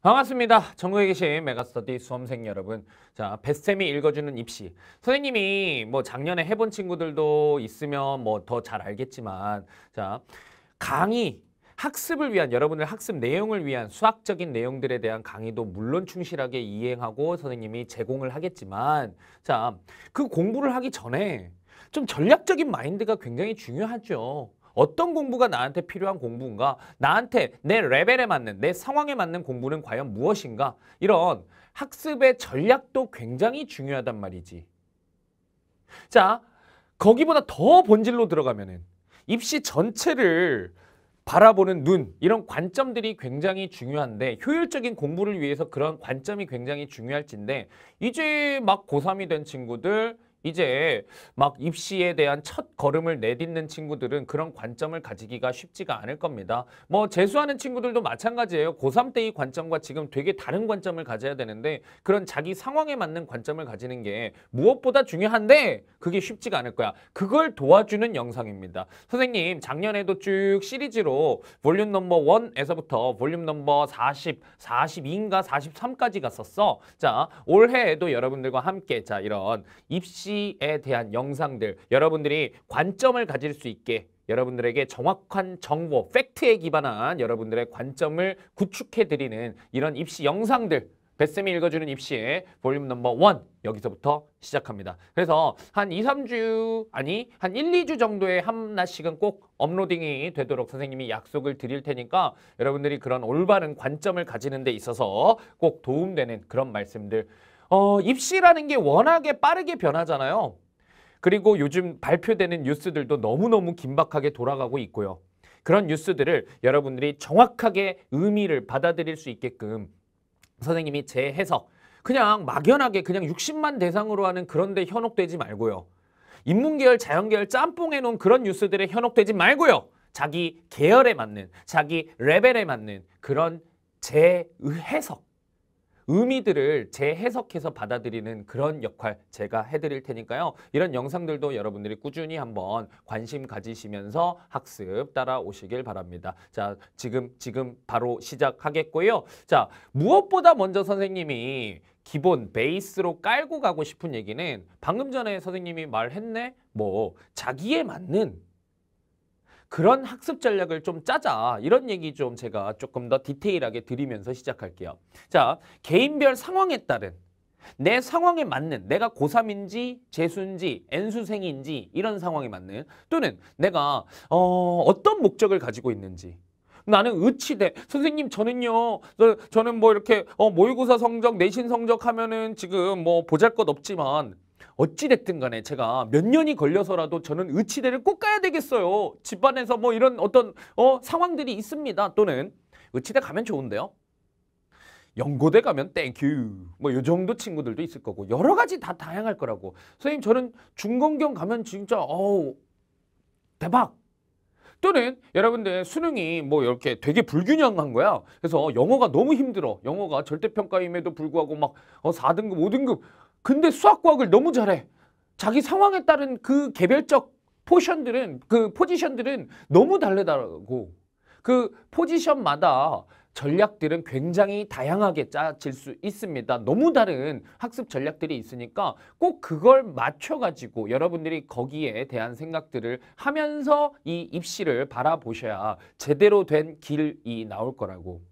반갑습니다. 전국에 계신 메가스터디 수험생 여러분. 자, 베스쌤이 트 읽어주는 입시. 선생님이 뭐 작년에 해본 친구들도 있으면 뭐 더 잘 알겠지만, 자, 강의, 학습을 위한 여러분들 학습 내용을 위한 수학적인 내용들에 대한 강의도 물론 충실하게 이행하고 선생님이 제공을 하겠지만, 자, 그 공부를 하기 전에 좀 전략적인 마인드가 굉장히 중요하죠. 어떤 공부가 나한테 필요한 공부인가? 나한테 내 레벨에 맞는, 내 상황에 맞는 공부는 과연 무엇인가? 이런 학습의 전략도 굉장히 중요하단 말이지. 자, 거기보다 더 본질로 들어가면은 입시 전체를 바라보는 눈, 이런 관점들이 굉장히 중요한데 효율적인 공부를 위해서 그런 관점이 굉장히 중요할진데 이제 막 고3이 된 친구들 이제 막 입시에 대한 첫 걸음을 내딛는 친구들은 그런 관점을 가지기가 쉽지가 않을 겁니다. 뭐 재수하는 친구들도 마찬가지예요. 고3 때의 관점과 지금 되게 다른 관점을 가져야 되는데 그런 자기 상황에 맞는 관점을 가지는 게 무엇보다 중요한데 그게 쉽지가 않을 거야. 그걸 도와주는 영상입니다. 선생님 작년에도 쭉 시리즈로 볼륨 넘버 1에서부터 볼륨 넘버 40, 42인가 43까지 갔었어. 자 올해에도 여러분들과 함께 자 이런 입시 복지에 대한 영상들 여러분들이 관점을 가질 수 있게 여러분들에게 정확한 정보, 팩트에 기반한 여러분들의 관점을 구축해드리는 이런 입시 영상들 뱃쌤이 읽어주는 입시의 볼륨 넘버 원 여기서부터 시작합니다. 그래서 한 2, 3주 아니 한 1, 2주 정도에 하나씩은 꼭 업로딩이 되도록 선생님이 약속을 드릴 테니까 여러분들이 그런 올바른 관점을 가지는 데 있어서 꼭 도움되는 그런 말씀들 어, 입시라는 게 워낙에 빠르게 변하잖아요. 그리고 요즘 발표되는 뉴스들도 너무너무 긴박하게 돌아가고 있고요. 그런 뉴스들을 여러분들이 정확하게 의미를 받아들일 수 있게끔 선생님이 제해석 그냥 막연하게 그냥 60만 대상으로 하는 그런데 현혹되지 말고요. 인문계열, 자연계열 짬뽕 해놓은 그런 뉴스들에 현혹되지 말고요. 자기 계열에 맞는, 자기 레벨에 맞는 그런 제해석 의미들을 재해석해서 받아들이는 그런 역할 제가 해드릴 테니까요. 이런 영상들도 여러분들이 꾸준히 한번 관심 가지시면서 학습 따라오시길 바랍니다. 자, 지금 지금 바로 시작하겠고요. 자, 무엇보다 먼저 선생님이 기본 베이스로 깔고 가고 싶은 얘기는 방금 전에 선생님이 말했네. 뭐 자기에 맞는 그런 학습 전략을 좀 짜자 이런 얘기 좀 제가 조금 더 디테일하게 드리면서 시작할게요. 자 개인별 상황에 따른 내 상황에 맞는 내가 고3인지 재수인지 N수생인지 이런 상황에 맞는 또는 내가 어, 어떤 목적을 가지고 있는지 나는 의치대 선생님 저는요 저는 뭐 이렇게 어, 모의고사 성적 내신 성적 하면은 지금 뭐 보잘것 없지만 어찌됐든 간에 제가 몇 년이 걸려서라도 저는 의치대를 꼭 가야 되겠어요. 집안에서 뭐 이런 어떤 어, 상황들이 있습니다. 또는 의치대 가면 좋은데요. 연고대 가면 땡큐 뭐이 정도 친구들도 있을 거고 여러 가지 다 다양할 거라고 선생님 저는 중건경 가면 진짜 어우 대박 또는 여러분들 수능이 뭐 이렇게 되게 불균형한 거야 그래서 영어가 너무 힘들어 영어가 절대평가임에도 불구하고 막 어, 4등급 5등급 근데 수학과학을 너무 잘해. 자기 상황에 따른 그 개별적 포션들은 그 포지션들은 너무 다르다고. 그 포지션마다 전략들은 굉장히 다양하게 짜질 수 있습니다. 너무 다른 학습 전략들이 있으니까 꼭 그걸 맞춰가지고 여러분들이 거기에 대한 생각들을 하면서 이 입시를 바라보셔야 제대로 된 길이 나올 거라고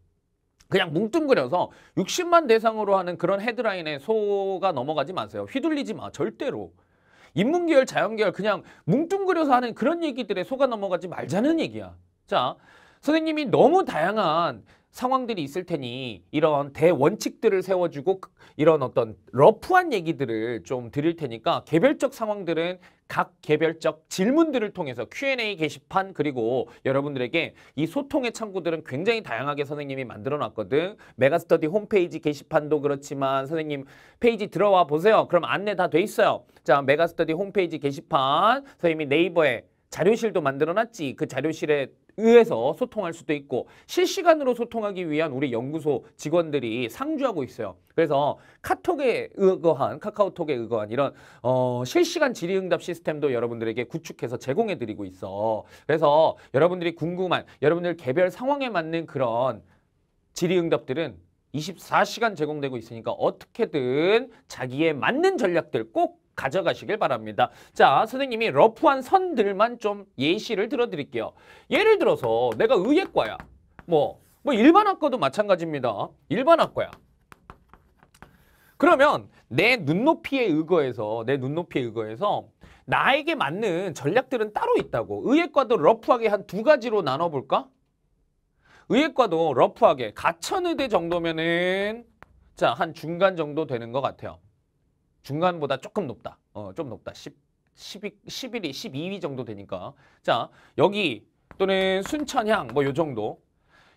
그냥 뭉뚱그려서 60만 대상으로 하는 그런 헤드라인에 소가 넘어가지 마세요. 휘둘리지 마. 절대로. 인문계열, 자연계열 그냥 뭉뚱그려서 하는 그런 얘기들에 속아 넘어가지 말자는 얘기야. 자, 선생님이 너무 다양한 상황들이 있을 테니 이런 대원칙들을 세워주고 그 이런 어떤 러프한 얘기들을 좀 드릴 테니까 개별적 상황들은 각 개별적 질문들을 통해서 Q&A 게시판 그리고 여러분들에게 이 소통의 창구들은 굉장히 다양하게 선생님이 만들어 놨거든. 메가스터디 홈페이지 게시판도 그렇지만 선생님 페이지 들어와 보세요. 그럼 안내 다 돼 있어요. 자, 메가스터디 홈페이지 게시판 선생님이 네이버에 자료실도 만들어 놨지. 그 자료실에 의해서 소통할 수도 있고 실시간으로 소통하기 위한 우리 연구소 직원들이 상주하고 있어요. 그래서 카톡에 의거한 카카오톡에 의거한 이런 어, 실시간 질의응답 시스템도 여러분들에게 구축해서 제공해드리고 있어. 그래서 여러분들이 궁금한 여러분들 개별 상황에 맞는 그런 질의응답들은 24시간 제공되고 있으니까 어떻게든 자기에 맞는 전략들 꼭 가져가시길 바랍니다. 자, 선생님이 러프한 선들만 좀 예시를 들어드릴게요. 예를 들어서 내가 의예과야. 뭐, 뭐 일반학과도 마찬가지입니다. 일반학과야. 그러면 내 눈높이에 의거해서 내 눈높이에 의거해서 나에게 맞는 전략들은 따로 있다고. 의예과도 러프하게 한 두 가지로 나눠볼까? 의예과도 러프하게 가천의대 정도면은 자, 한 중간 정도 되는 것 같아요. 중간보다 조금 높다. 어, 좀 높다. 10, 12, 11위, 12위 정도 되니까. 자, 여기 또는 순천향 뭐요 정도.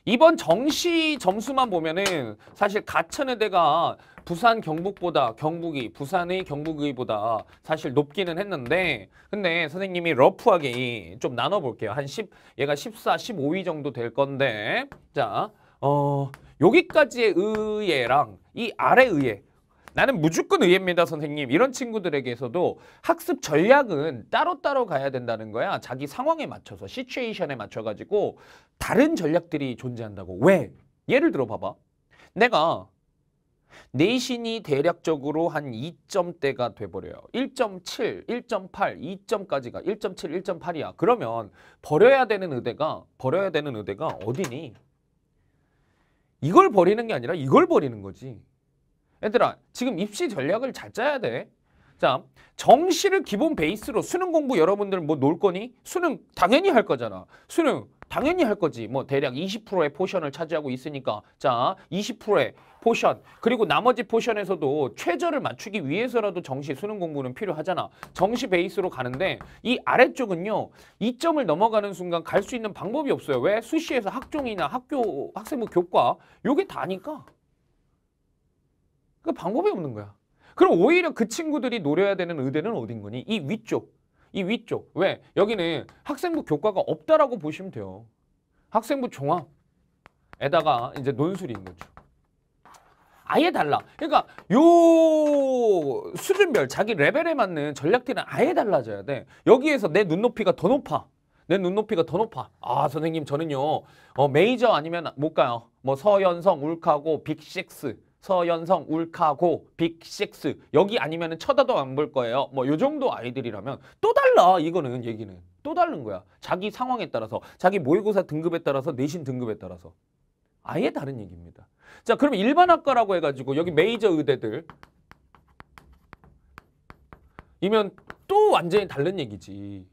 이번 정시 점수만 보면은 사실 가천의 대가 부산 경북보다 경북이 부산의 경북의보다 사실 높기는 했는데 근데 선생님이 러프하게 좀 나눠볼게요. 한 10, 얘가 14, 15위 정도 될 건데 자, 어, 여기까지의 의예랑 이 아래 의예 나는 무조건 의예입니다, 선생님. 이런 친구들에게서도 학습 전략은 따로따로 가야 된다는 거야. 자기 상황에 맞춰서, 시츄에이션에 맞춰가지고 다른 전략들이 존재한다고. 왜? 예를 들어 봐봐. 내가 내신이 대략적으로 한 2점대가 돼버려요. 1.7, 1.8, 2점까지가 1.7, 1.8이야. 그러면 버려야 되는 의대가 버려야 되는 의대가 어디니? 이걸 버리는 게 아니라 이걸 버리는 거지. 얘들아 지금 입시 전략을 잘 짜야 돼. 자 정시를 기본 베이스로 수능 공부 여러분들 뭐 놀 거니? 수능 당연히 할 거잖아. 수능 당연히 할 거지. 뭐 대략 20%의 포션을 차지하고 있으니까 자 20%의 포션 그리고 나머지 포션에서도 최저를 맞추기 위해서라도 정시 수능 공부는 필요하잖아. 정시 베이스로 가는데 이 아래쪽은요. 이점을 넘어가는 순간 갈 수 있는 방법이 없어요. 왜? 수시에서 학종이나 학교 학생부 교과 요게 다니까. 그 방법이 없는 거야. 그럼 오히려 그 친구들이 노려야 되는 의대는 어딘 거니? 이 위쪽. 이 위쪽. 왜? 여기는 학생부 교과가 없다라고 보시면 돼요. 학생부 종합에다가 이제 논술인 거죠. 아예 달라. 그러니까 요 수준별 자기 레벨에 맞는 전략들은 아예 달라져야 돼. 여기에서 내 눈높이가 더 높아. 내 눈높이가 더 높아. 아 선생님 저는요 어, 메이저 아니면 못 가요. 뭐 서연성, 울카고, 빅식스 서연성, 울카고, 빅식스 여기 아니면 은 쳐다도 안 볼 거예요. 뭐요 정도 아이들이라면 또 달라 이거는 얘기는 또 다른 거야. 자기 상황에 따라서 자기 모의고사 등급에 따라서 내신 등급에 따라서 아예 다른 얘기입니다. 자 그럼 일반학과라고 해가지고 여기 메이저 의대들 이면 또 완전히 다른 얘기지.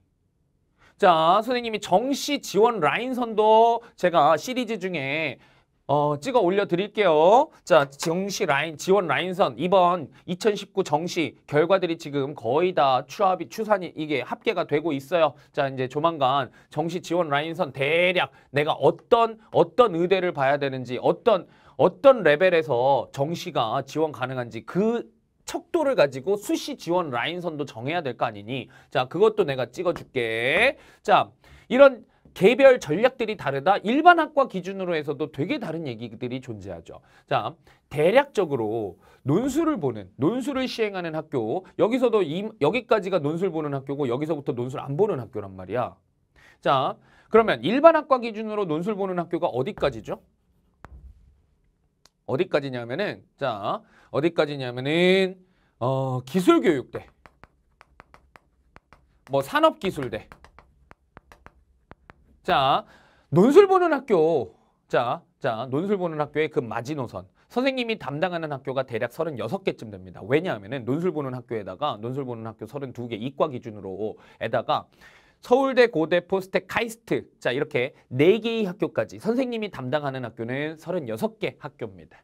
자 선생님이 정시 지원 라인선도 제가 시리즈 중에 어, 찍어 올려 드릴게요. 자, 정시 라인, 지원 라인선 이번2019 정시 결과들이 지금 거의 다 추합이, 추산이 이게 합계가 되고 있어요. 자, 이제 조만간 정시 지원 라인선 대략 내가 어떤, 어떤 의대를 봐야 되는지, 어떤, 어떤 레벨에서 정시가 지원 가능한지 그 척도를 가지고 수시 지원 라인선도 정해야 될 거 아니니. 자, 그것도 내가 찍어줄게. 자, 이런 개별 전략들이 다르다. 일반 학과 기준으로 해서도 되게 다른 얘기들이 존재하죠. 자, 대략적으로 논술을 보는, 논술을 시행하는 학교, 여기서도 이, 여기까지가 논술 보는 학교고 여기서부터 논술 안 보는 학교란 말이야. 자, 그러면 일반 학과 기준으로 논술 보는 학교가 어디까지죠? 어디까지냐면은 자, 어디까지냐면은 어, 기술교육대. 뭐 산업기술대. 자, 논술 보는 학교. 자, 자, 논술 보는 학교의 그 마지노선. 선생님이 담당하는 학교가 대략 36개쯤 됩니다. 왜냐하면 논술 보는 학교에다가 논술 보는 학교 32개 이과 기준으로 에다가 서울대, 고대, 포스텍, 카이스트 자 이렇게 4개의 학교까지 선생님이 담당하는 학교는 36개 학교입니다.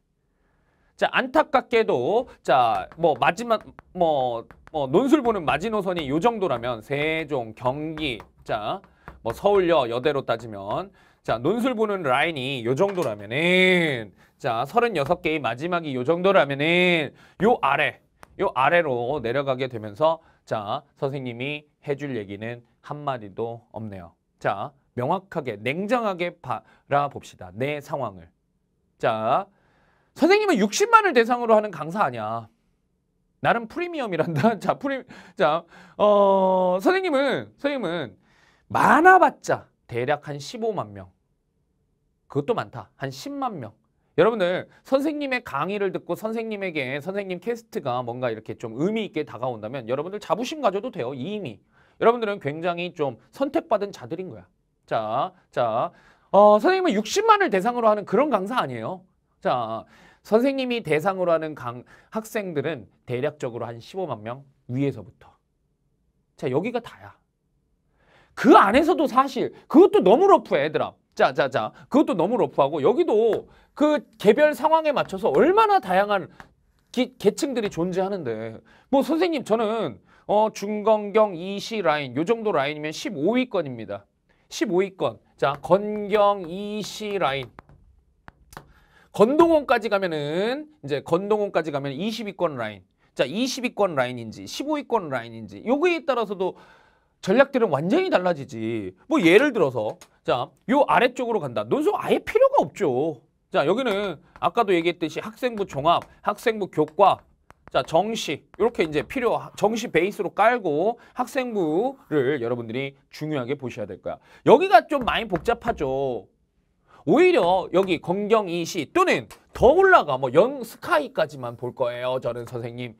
자 안타깝게도 자 뭐 마지막 뭐, 뭐 논술 보는 마지노선이 요 정도라면 세종, 경기 자뭐 서울여 여대로 따지면 자 논술 보는 라인이 요 정도라면은 자 36개의 마지막이 요 정도라면은 요 아래 요 아래로 내려가게 되면서 자 선생님이 해줄 얘기는 한마디도 없네요. 자 명확하게 냉정하게 바라봅시다. 내 상황을. 자 선생님은 60만을 대상으로 하는 강사 아니야. 나름 프리미엄이란다. 자, 프리, 자, 어, 선생님은, 선생님은 많아봤자 대략 한 15만 명. 그것도 많다. 한 10만 명. 여러분들 선생님의 강의를 듣고 선생님에게 선생님 캐스트가 뭔가 이렇게 좀 의미 있게 다가온다면 여러분들 자부심 가져도 돼요. 이미. 여러분들은 굉장히 좀 선택받은 자들인 거야. 자, 자, 어, 선생님은 60만을 대상으로 하는 그런 강사 아니에요. 자, 선생님이 대상으로 하는 강, 학생들은 대략적으로 한 15만 명 위에서부터. 자, 여기가 다야. 그 안에서도 사실 그것도 너무 러프해 얘들아. 자자자 그것도 너무 러프하고 여기도 그 개별 상황에 맞춰서 얼마나 다양한 기, 계층들이 존재하는데 뭐 선생님 저는 어 중건경 이시 라인 요 정도 라인이면 15위권입니다. 15위권 자 건경 이시 라인 건동원까지 가면은 이제 건동원까지 가면 20위권 라인 자 20위권 라인인지 15위권 라인인지 요거에 따라서도 전략들은 완전히 달라지지. 뭐 예를 들어서 자, 요 아래쪽으로 간다. 논술 아예 필요가 없죠. 자, 여기는 아까도 얘기했듯이 학생부 종합, 학생부 교과, 자, 정시 이렇게 이제 필요 정시 베이스로 깔고 학생부를 여러분들이 중요하게 보셔야 될 거야. 여기가 좀 많이 복잡하죠. 오히려 여기 건경 이시 또는 더 올라가 뭐연 스카이까지만 볼 거예요. 저는 선생님.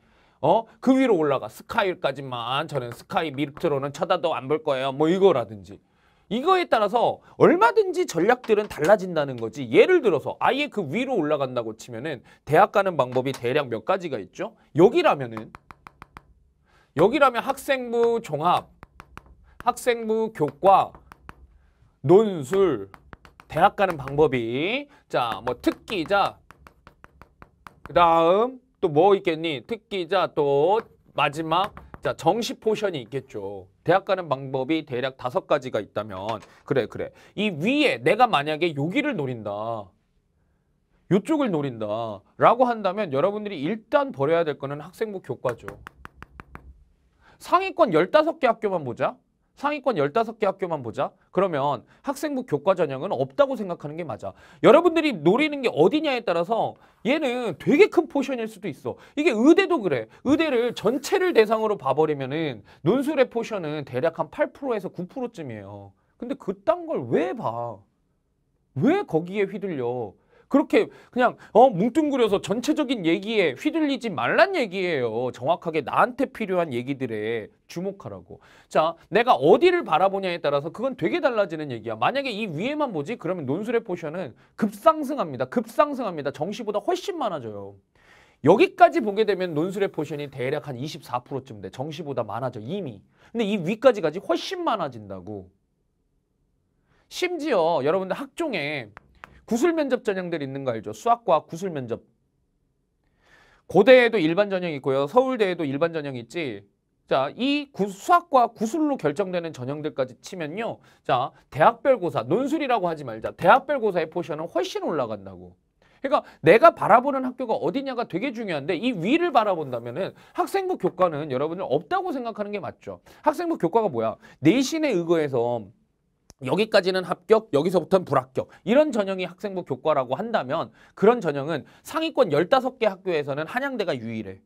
어? 그 위로 올라가. 스카이까지만. 저는 스카이 밑으로는 쳐다도 안 볼 거예요. 뭐 이거라든지. 이거에 따라서 얼마든지 전략들은 달라진다는 거지. 예를 들어서 아예 그 위로 올라간다고 치면은 대학 가는 방법이 대략 몇 가지가 있죠. 여기라면은 여기라면 학생부 종합, 학생부 교과, 논술, 대학 가는 방법이 자, 뭐 특기자 그다음 또뭐 있겠니? 특기자 또 마지막 자 정시 포션이 있겠죠. 대학 가는 방법이 대략 다섯 가지가 있다면 그래 그래 이 위에 내가 만약에 여기를 노린다. 요쪽을 노린다 라고 한다면 여러분들이 일단 버려야 될 거는 학생부 교과죠. 상위권 15개 학교만 보자. 상위권 15개 학교만 보자. 그러면 학생부 교과 전형은 없다고 생각하는 게 맞아. 여러분들이 노리는 게 어디냐에 따라서 얘는 되게 큰 포션일 수도 있어. 이게 의대도 그래. 의대를 전체를 대상으로 봐버리면은 논술의 포션은 대략 한 8%에서 9%쯤이에요. 근데 그딴 걸 왜 봐? 왜 거기에 휘둘려? 그렇게 그냥 어 뭉뚱그려서 전체적인 얘기에 휘둘리지 말란 얘기예요. 정확하게 나한테 필요한 얘기들에 주목하라고. 자, 내가 어디를 바라보냐에 따라서 그건 되게 달라지는 얘기야. 만약에 이 위에만 보지 그러면 논술의 포션은 급상승합니다. 급상승합니다. 정시보다 훨씬 많아져요. 여기까지 보게 되면 논술의 포션이 대략 한 24%쯤 돼. 정시보다 많아져, 이미. 근데 이 위까지 가지 훨씬 많아진다고. 심지어 여러분들 학종에 구술 면접 전형들 있는 거 알죠? 수학과 구술 면접. 고대에도 일반 전형이 있고요. 서울대에도 일반 전형이 있지. 자, 이 구, 수학과 구술로 결정되는 전형들까지 치면요. 자, 대학별 고사, 논술이라고 하지 말자. 대학별 고사의 포션은 훨씬 올라간다고. 그러니까 내가 바라보는 학교가 어디냐가 되게 중요한데 이 위를 바라본다면 은 학생부 교과는 여러분들 없다고 생각하는 게 맞죠. 학생부 교과가 뭐야? 내신에의거해서 여기까지는 합격, 여기서부터는 불합격. 이런 전형이 학생부 교과라고 한다면 그런 전형은 상위권 15개 학교에서는 한양대가 유일해.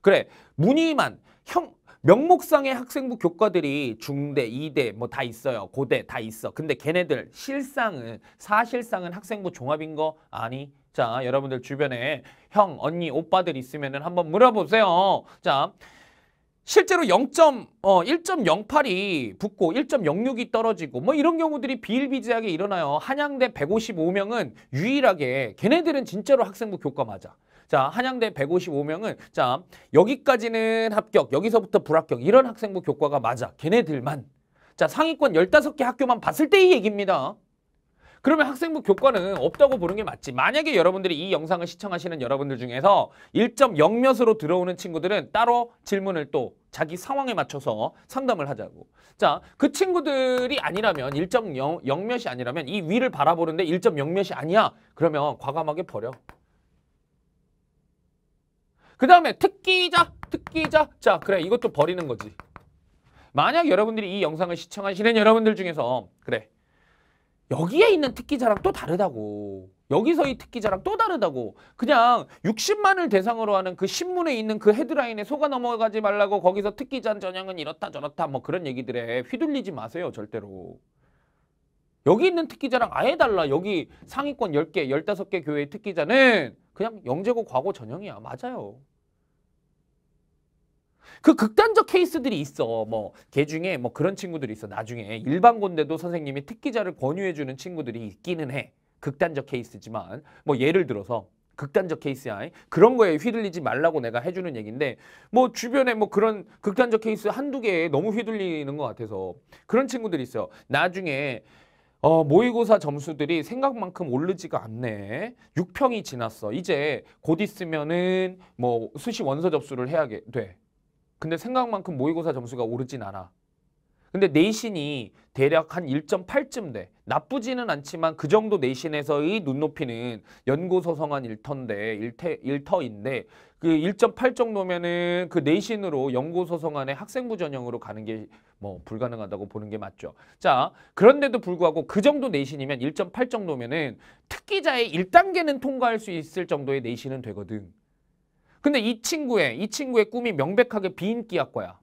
그래, 문의만 형 명목상의 학생부 교과들이 중대, 이대 뭐 다 있어요. 고대 다 있어. 근데 걔네들 실상은 사실상은 학생부 종합인 거 아니? 자, 여러분들 주변에 형, 언니, 오빠들 있으면은 한번 물어보세요. 자, 실제로 0.1.08이 어, 붙고 1.06이 떨어지고 뭐 이런 경우들이 비일비재하게 일어나요. 한양대 155명은 유일하게 걔네들은 진짜로 학생부 교과 맞아. 자, 한양대 155명은 자, 여기까지는 합격, 여기서부터 불합격 이런 학생부 교과가 맞아. 걔네들만. 자, 상위권 15개 학교만 봤을 때 이 얘기입니다. 그러면 학생부 교과는 없다고 보는 게 맞지. 만약에 여러분들이 이 영상을 시청하시는 여러분들 중에서 1.0몇으로 들어오는 친구들은 따로 질문을 또 자기 상황에 맞춰서 상담을 하자고. 자, 그 친구들이 아니라면 1.0몇이 아니라면 이 위를 바라보는데 1.0몇이 아니야. 그러면 과감하게 버려. 그 다음에 특기자, 특기자. 자, 그래 이것도 버리는 거지. 만약 여러분들이 이 영상을 시청하시는 여러분들 중에서 그래 여기에 있는 특기자랑 또 다르다고. 여기서의 특기자랑 또 다르다고. 그냥 60만을 대상으로 하는 그 신문에 있는 그 헤드라인에 속아 넘어가지 말라고 거기서 특기자 전형은 이렇다 저렇다 뭐 그런 얘기들에 휘둘리지 마세요. 절대로. 여기 있는 특기자랑 아예 달라. 여기 상위권 10개, 15개 교회 의 특기자는 그냥 영재고 과고 전형이야. 맞아요. 그 극단적 케이스들이 있어. 뭐개 중에 뭐 그런 친구들이 있어. 나중에 일반고데도 선생님이 특기자를 권유해 주는 친구들이 있기는 해. 극단적 케이스지만 뭐 예를 들어서 극단적 케이스야. 그런 거에 휘둘리지 말라고 내가 해주는 얘기인데 뭐 주변에 뭐 그런 극단적 케이스 한두 개에 너무 휘둘리는 것 같아서 그런 친구들이 있어요. 나중에 어, 모의고사 점수들이 생각만큼 오르지가 않네. 6평이 지났어. 이제 곧 있으면은 뭐 수시 원서 접수를 해야 돼. 근데 생각만큼 모의고사 점수가 오르진 않아. 근데 내신이 대략 한 1.8쯤 돼. 나쁘지는 않지만 그 정도 내신에서의 눈높이는 연고소 성한 일터인데일태 1터인데 그1.8 정도면은 그 내신으로 연고소 성한의 학생부 전형으로 가는 게 뭐 불가능하다고 보는 게 맞죠. 자, 그런데도 불구하고 그 정도 내신이면 1.8 정도면은 특기자의 1단계는 통과할 수 있을 정도의 내신은 되거든. 근데 이 친구의 이 친구의 꿈이 명백하게 비인기학과야.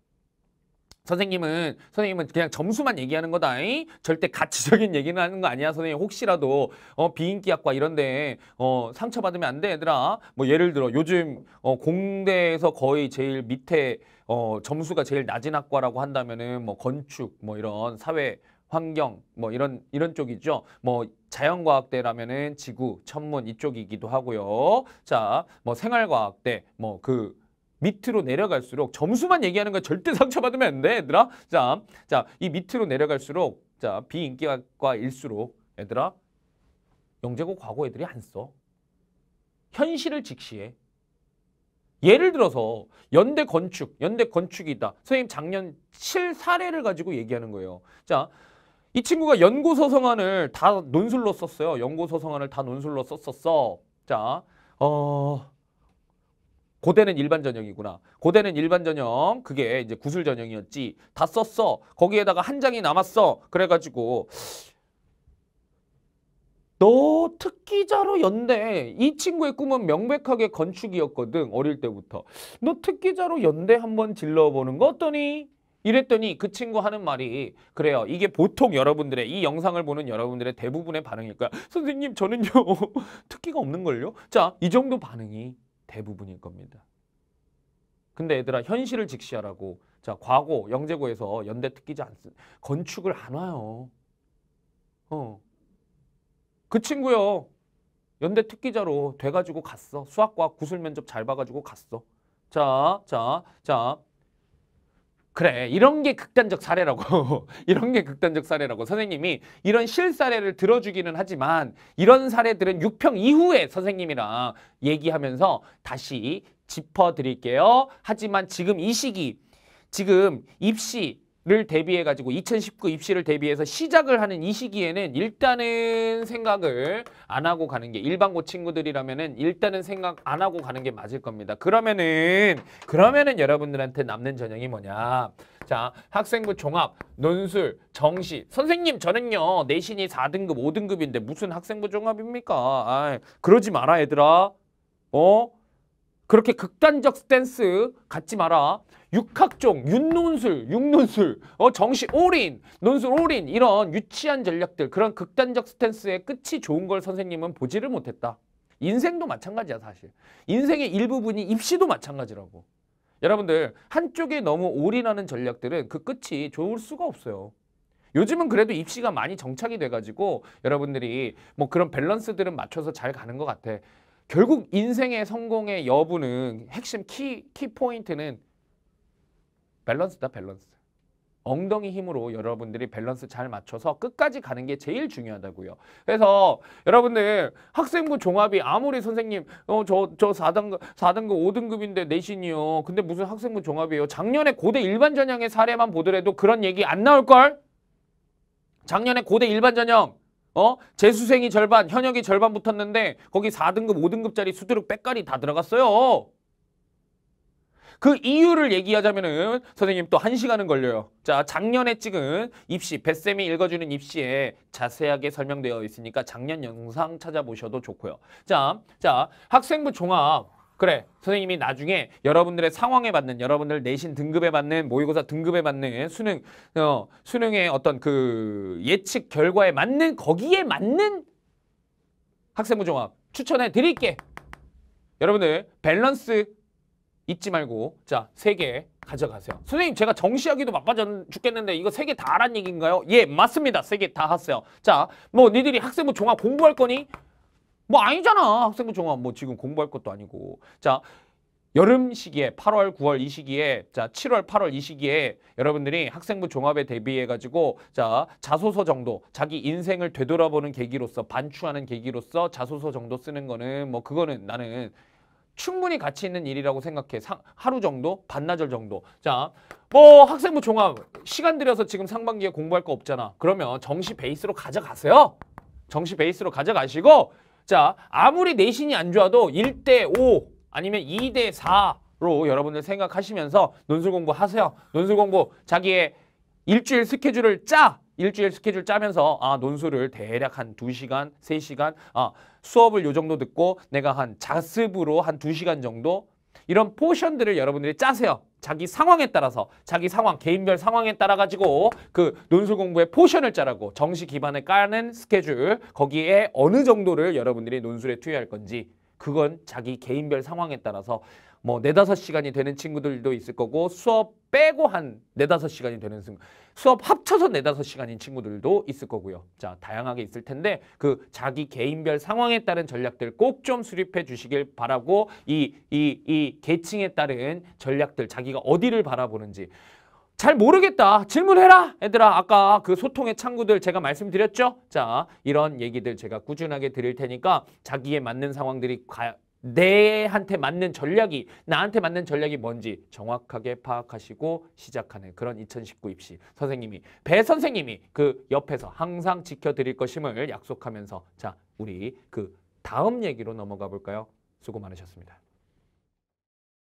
선생님은 선생님은 그냥 점수만 얘기하는 거다. 이? 절대 가치적인 얘기는 하는 거 아니야. 선생님 혹시라도 어 비인기학과 이런데 어 상처받으면 안 돼, 얘들아. 뭐 예를 들어 요즘 어 공대에서 거의 제일 밑에 어 점수가 제일 낮은 학과라고 한다면은 뭐 건축 뭐 이런 사회 환경 뭐 이런 이런 쪽이죠. 뭐 자연과학대라면은 지구, 천문 이쪽이기도 하고요. 자, 뭐 생활과학대 뭐 그 밑으로 내려갈수록 점수만 얘기하는 거 절대 상처받으면 안 돼, 얘들아. 자, 자, 이 밑으로 내려갈수록 자, 비인기과일수록 얘들아 영재고 과거 애들이 안 써. 현실을 직시해. 예를 들어서 연대 건축, 연대 건축이다. 선생님 작년 7사례를 가지고 얘기하는 거예요. 자, 이 친구가 연고서 성안을 다 논술로 썼어요. 연고서 성안을 다 논술로 썼었어. 자, 어, 고대는 일반 전형이구나. 고대는 일반 전형, 그게 이제 구술 전형이었지. 다 썼어. 거기에다가 한 장이 남았어. 그래가지고 너 특기자로 연대. 이 친구의 꿈은 명백하게 건축이었거든. 어릴 때부터. 너 특기자로 연대 한번 질러보는 거 어떠니? 이랬더니 그 친구 하는 말이 그래요. 이게 보통 여러분들의 이 영상을 보는 여러분들의 대부분의 반응일 거야. 선생님 저는요. 특기가 없는 걸요. 자, 이 정도 반응이 대부분일 겁니다. 근데 얘들아 현실을 직시하라고 자, 과거 영재고에서 연대 특기지 않 건축을 안 와요. 어. 그 친구요. 연대 특기자로 돼 가지고 갔어. 수학과 구술 면접 잘 봐 가지고 갔어. 자, 자, 자. 그래 이런 게 극단적 사례라고 이런 게 극단적 사례라고 선생님이 이런 실사례를 들어주기는 하지만 이런 사례들은 6평 이후에 선생님이랑 얘기하면서 다시 짚어드릴게요 하지만 지금 이 시기 지금 입시 를 대비해 가지고 2019 입시를 대비해서 시작을 하는 이 시기에는 일단은 생각을 안 하고 가는 게 일반고 친구들이라면은 일단은 생각 안 하고 가는 게 맞을 겁니다. 그러면은 그러면은 여러분들한테 남는 전형이 뭐냐? 자, 학생부 종합, 논술, 정시. 선생님, 저는요. 내신이 4등급, 5등급인데 무슨 학생부 종합입니까? 아, 그러지 마라, 얘들아. 어? 그렇게 극단적 스탠스 갖지 마라. 육학종, 윷논술, 육논술, 어, 정시 올인, 논술 올인 이런 유치한 전략들 그런 극단적 스탠스의 끝이 좋은 걸 선생님은 보지를 못했다. 인생도 마찬가지야 사실. 인생의 일부분이 입시도 마찬가지라고. 여러분들 한쪽에 너무 올인하는 전략들은 그 끝이 좋을 수가 없어요. 요즘은 그래도 입시가 많이 정착이 돼가지고 여러분들이 뭐 그런 밸런스들은 맞춰서 잘 가는 것 같아. 결국 인생의 성공의 여부는 핵심 키, 키 포인트는 밸런스다 밸런스. 엉덩이 힘으로 여러분들이 밸런스 잘 맞춰서 끝까지 가는 게 제일 중요하다고요. 그래서 여러분들 학생부 종합이 아무리 선생님 어 저저 4등급 4등급 5등급인데 내신이요. 근데 무슨 학생부 종합이에요. 작년에 고대 일반 전형의 사례만 보더라도 그런 얘기 안 나올 걸? 작년에 고대 일반 전형 어? 재수생이 절반, 현역이 절반 붙었는데 거기 4등급, 5등급짜리 수두룩 빽깔이 다 들어갔어요. 그 이유를 얘기하자면은 선생님 또 한시간은 걸려요. 자, 작년에 찍은 입시, 뱃쌤이 읽어주는 입시에 자세하게 설명되어 있으니까 작년 영상 찾아보셔도 좋고요. 자, 자, 학생부 종합. 그래 선생님이 나중에 여러분들의 상황에 맞는 여러분들 내신 등급에 맞는 모의고사 등급에 맞는 수능 어, 수능의 어떤 그 예측 결과에 맞는 거기에 맞는 학생부 종합 추천해 드릴게 여러분들 밸런스 잊지 말고 자 세 개 가져가세요. 선생님 제가 정시하기도 바빠졌 죽겠는데 이거 세 개다 하란 얘기인가요? 예 맞습니다. 세 개다 하세요. 자 뭐 니들이 학생부 종합 공부할 거니 뭐 아니잖아 학생부 종합 뭐 지금 공부할 것도 아니고 자 여름 시기에 8월, 9월 이 시기에 자 7월, 8월 이 시기에 여러분들이 학생부 종합에 대비해 가지고 자 자소서 정도 자기 인생을 되돌아보는 계기로서 반추하는 계기로서 자소서 정도 쓰는 거는 뭐 그거는 나는 충분히 가치 있는 일이라고 생각해. 상, 하루 정도? 반나절 정도. 자, 뭐 학생부 종합 시간 들여서 지금 상반기에 공부할 거 없잖아. 그러면 정시 베이스로 가져가세요. 정시 베이스로 가져가시고 자, 아무리 내신이 안 좋아도 1대 5 아니면 2대 4로 여러분들 생각하시면서 논술 공부하세요. 논술 공부 자기의 일주일 스케줄을 짜. 일주일 스케줄 짜면서 아 논술을 대략 한 두시간세시간아 수업을 요 정도 듣고 내가 한 자습으로 한 두시간 정도 이런 포션들을 여러분들이 짜세요. 자기 상황에 따라서 자기 상황 개인별 상황에 따라 가지고 그 논술 공부의 포션을 짜라고 정시 기반에 까는 스케줄 거기에 어느 정도를 여러분들이 논술에 투여할 건지 그건 자기 개인별 상황에 따라서 뭐 네다섯 시간이 되는 친구들도 있을 거고 수업 빼고 한 네다섯 시간이 되는 친구 수업 합쳐서 네다섯 시간인 친구들도 있을 거고요. 자 다양하게 있을 텐데 그 자기 개인별 상황에 따른 전략들 꼭 좀 수립해 주시길 바라고 이 이, 이 계층에 따른 전략들 자기가 어디를 바라보는지 잘 모르겠다. 질문해라. 얘들아, 아까 그 소통의 창구들 제가 말씀드렸죠? 자, 이런 얘기들 제가 꾸준하게 드릴 테니까 자기에 맞는 상황들이 과연 내한테 맞는 전략이 나한테 맞는 전략이 뭔지 정확하게 파악하시고 시작하는 그런 2019 입시 선생님이 배 선생님이 그 옆에서 항상 지켜드릴 것임을 약속하면서 자 우리 그 다음 얘기로 넘어가 볼까요? 수고 많으셨습니다.